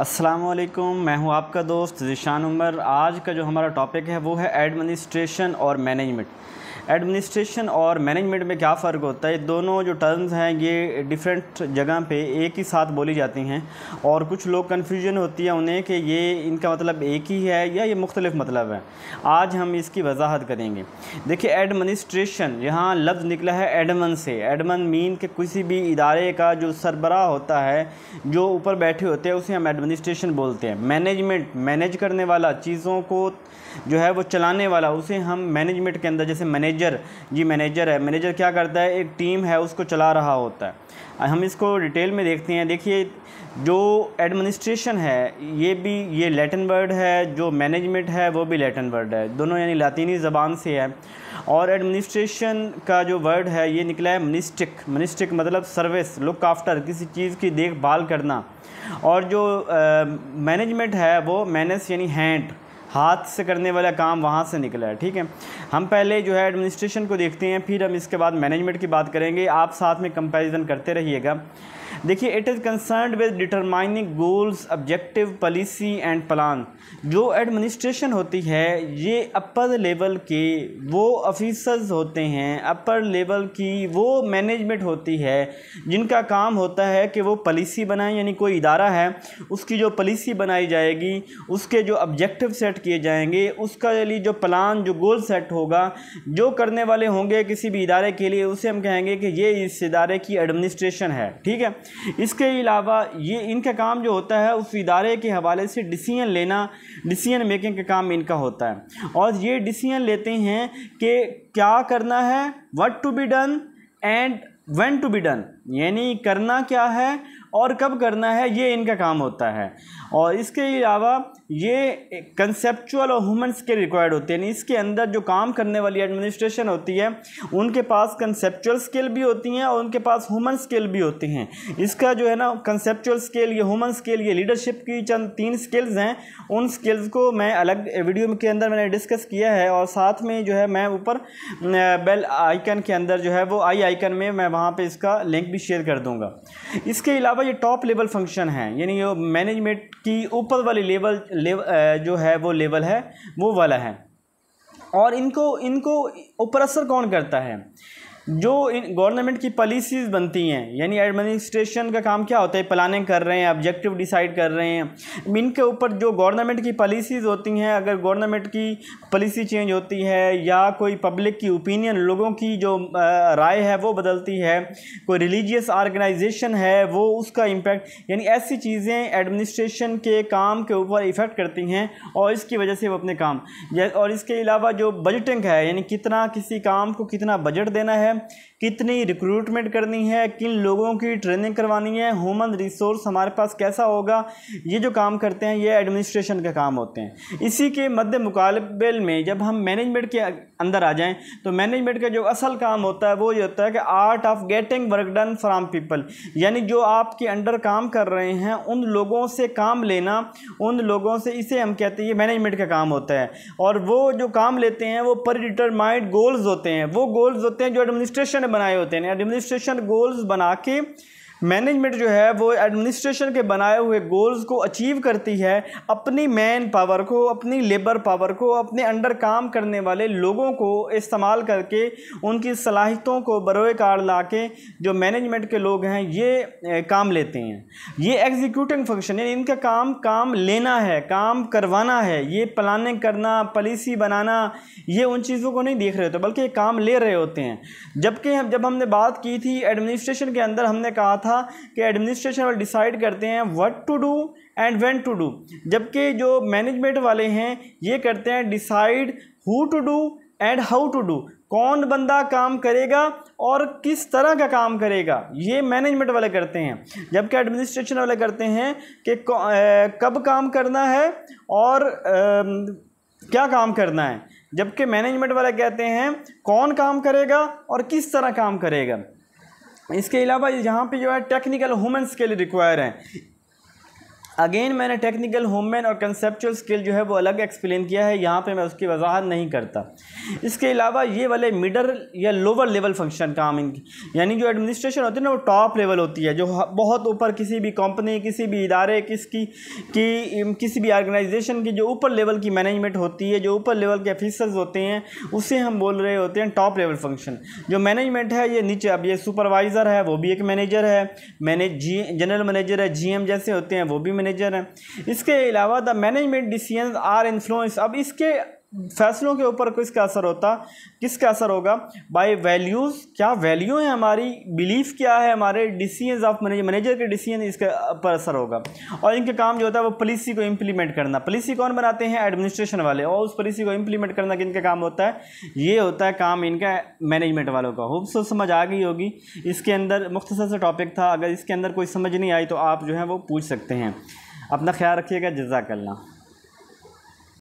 असलम मैं हूं आपका दोस्त जिशान उमर आज का जो हमारा टॉपिक है वो है एडमिनिस्ट्रेशन और मैनेजमेंट एडमिनिस्ट्रेशन और मैनेजमेंट में क्या फ़र्क होता है दोनों जो टर्म्स हैं ये डिफरेंट जगह पे एक ही साथ बोली जाती हैं और कुछ लोग कन्फ्यूजन होती है उन्हें कि ये इनका मतलब एक ही है या ये मुख्तलिफ मतलब है आज हम इसकी वजाहत करेंगे देखिए एडमिनिस्ट्रेशन यहाँ लफ्ज़ निकला है एडमन से एडमन मीन के किसी भी इदारे का जो सरबरा होता है जो ऊपर बैठे होते हैं उसे हम एडमिनिस्ट्रेशन बोलते हैं मैनेजमेंट मैनेज करने वाला चीज़ों को जो है वो चलाने वाला उसे हम मैनेजमेंट के अंदर जैसे मैनेजर जी मैनेजर है मैनेजर क्या करता है एक टीम है उसको चला रहा होता है हम इसको डिटेल में देखते हैं देखिए जो एडमिनिस्ट्रेशन है ये भी ये लैटिन वर्ड है जो मैनेजमेंट है वो भी लैटिन वर्ड है दोनों यानी लातीनी ज़बान से है और एडमिनिस्ट्रेशन का जो वर्ड है ये निकला है मिनिस्टिक मिनिस्टिक मतलब सर्विस लुक आफ्टर किसी चीज़ की देखभाल करना और जो मैनेजमेंट है वो मैनेस यानी हैंड हाथ से करने वाला काम वहाँ से निकला है ठीक है हम पहले जो है एडमिनिस्ट्रेशन को देखते हैं फिर हम इसके बाद मैनेजमेंट की बात करेंगे आप साथ में कंपैरिजन करते रहिएगा देखिए it is concern with determining goals objective policy and plan जो एडमिनिस्ट्रेशन होती है ये अपर लेवल के वो ऑफिसर्स होते हैं अपर लेवल की वो मैनेजमेंट होती है जिनका काम होता है कि वो पॉलिसी बनाए यानी कोई इदारा है उसकी जो पॉलिसी बनाई जाएगी उसके जो ऑब्जेक्टिव सेट किए जाएंगे उसका लिए जो प्लान जो गोल सेट होगा जो करने वाले होंगे किसी भी इदारे के लिए उसे हम कहेंगे कि ये इस इदारे की एडमिनिस्ट्रेशन है ठीक है इसके अलावा ये इनका काम जो होता है उस इदारे के हवाले से डिसीजन लेना डिसीजन मेकिंग का काम इनका होता है और ये डिसीजन लेते हैं कि क्या करना है what to be done and when to be done यानी करना क्या है और कब करना है ये इनका काम होता है और इसके अलावा ये कंसेप्चुअल और ह्यूमंस स्किल रिक्वायर्ड होते हैं इसके अंदर जो काम करने वाली एडमिनिस्ट्रेशन होती है उनके पास कंसेप्चुअल स्किल भी होती हैं और उनके पास ह्यूमन स्किल भी होती हैं इसका जो है ना कंसेप्चुअल स्किल ये ह्यूमन स्किल ये लीडरशिप की चंद तीन स्किल्स हैं उन स्किल्स को मैं अलग वीडियो के अंदर मैंने डिस्कस किया है और साथ में जो है मैं ऊपर बेल आइकन के अंदर जो है वो आई आइकन में मैं वहाँ पर इसका लिंक भी भी शेयर कर दूंगा इसके अलावा ये टॉप लेवल फंक्शन है यानी ये मैनेजमेंट की ऊपर वाली लेवल लेव, जो है वो लेवल है वो वाला है और इनको इनको ऊपर असर कौन करता है जो इन गवर्नमेंट की पॉलिसीज़ बनती हैं यानी एडमिनिस्ट्रेशन का काम क्या होता है प्लानिंग कर रहे हैं ऑब्जेक्टिव डिसाइड कर रहे हैं इनके ऊपर जो गवर्नमेंट की पॉलिसीज़ होती हैं अगर गवर्नमेंट की पॉलिसी चेंज होती है या कोई पब्लिक की ओपिनियन लोगों की जो राय है वो बदलती है कोई रिलीजियस आर्गेनाइजेशन है वो उसका इम्पेक्ट यानी ऐसी चीज़ें एडमिनिस्ट्रेशन के काम के ऊपर इफ़ेक्ट करती हैं और इसकी वजह से वो अपने काम और इसके अलावा जो बजटिंग है यानी कितना किसी काम को कितना बजट देना है कितनी रिक्रूटमेंट करनी है किन लोगों की ट्रेनिंग करवानी है ह्यूमन रिसोर्स हमारे पास कैसा होगा ये जो काम करते हैं ये एडमिनिस्ट्रेशन का काम होते हैं इसी के मध्य मुकाबले में जब हम मैनेजमेंट के अंदर आ जाएं तो मैनेजमेंट का जो असल काम होता है वो ये होता है कि art of getting work done from people यानी जो आपके अंडर काम कर रहे हैं उन लोगों से काम लेना उन लोगों से इसे हम कहते हैं ये मैनेजमेंट का काम होता है और वो जो काम लेते हैं वो पर डिटरमाइंड गोल्स होते हैं वो गोल्स होते हैं जो एडमिनिस्ट्रेशन एडमिनिस्ट्रेशन बनाए होते हैं एडमिनिस्ट्रेशन गोल्स बना के मैनेजमेंट जो है वो एडमिनिस्ट्रेशन के बनाए हुए गोल्स को अचीव करती है अपनी मैन पावर को अपनी लेबर पावर को अपने अंडर काम करने वाले लोगों को इस्तेमाल करके उनकी सलाहितों को बरोए कार ला के जो मैनेजमेंट के लोग हैं ये काम लेते हैं ये एग्जीक्यूटिंग फंक्शन यानी इनका काम काम लेना है काम करवाना है ये प्लानिंग करना पॉलिसी बनाना ये उन चीज़ों को नहीं देख रहे होते बल्कि काम ले रहे होते हैं जबकि जब हमने बात की थी एडमिनिस्ट्रेशन के अंदर हमने कहा था था कि एडमिनिस्ट्रेशन वाले डिसाइड करते हैं what to do and when to do जबकि जो मैनेजमेंट वाले हैं ये करते हैं decide who to do and how to do कौन बंदा काम करेगा और किस तरह का काम करेगा ये मैनेजमेंट वाले करते हैं जबकि एडमिनिस्ट्रेशन वाले करते हैं कि कब काम करना है और आ, क्या काम करना है जबकि मैनेजमेंट वाले कहते हैं कौन काम करेगा और किस तरह काम करेगा इसके अलावा यहाँ पे जो है टेक्निकल वुमेंस के लिए रिक्वायर हैं अगेन मैंने टेक्निकल होममैन और कंसेप्चुअल स्किल जो है वो अलग एक्सप्लेन किया है यहाँ पे मैं उसकी वजाहत नहीं करता इसके अलावा ये वाले मिडल या लोअर लेवल फंक्शन काम इनकी यानी जो एडमिनिस्ट्रेशन होती है ना वो टॉप लेवल होती है जो बहुत ऊपर किसी भी कंपनी किसी भी इदारे किसकी की किसी भी ऑर्गेनाइजेशन की जो ऊपर लेवल की मैनेजमेंट होती है जो ऊपर लेवल के ऑफिसर्स होते हैं उसे हम बोल रहे होते हैं टॉप लेवल फंक्शन जो मैनेजमेंट है ये नीचे अब ये सुपरवाइज़र है वो भी एक मैनेजर है मैनेज जनरल मैनेजर है जी जैसे होते हैं वो भी मैनेजर हैं इसके अलावा the management decision are influence अब इसके फैसलों के ऊपर किसका असर होता किसका असर होगा बाय वैल्यूज़ क्या वैल्यू है हमारी बिलीफ क्या है हमारे डिसीजन ऑफ मैनेजर मैनेजर के डिसीजन इसके पर असर होगा और इनके काम जो होता है वो पॉलिसी को इम्प्लीमेंट करना पॉलिसी कौन बनाते हैं एडमिनिस्ट्रेशन वाले और उस पॉलिसी को इम्प्लीमेंट करना किनका काम होता है ये होता है काम इनका मैनेजमेंट वालों का होप सो समझ आ गई होगी इसके अंदर मुख्तसर सा टॉपिक था अगर इसके अंदर कोई समझ नहीं आई तो आप जो है वो पूछ सकते हैं अपना ख्याल रखिएगा जजाकल्ला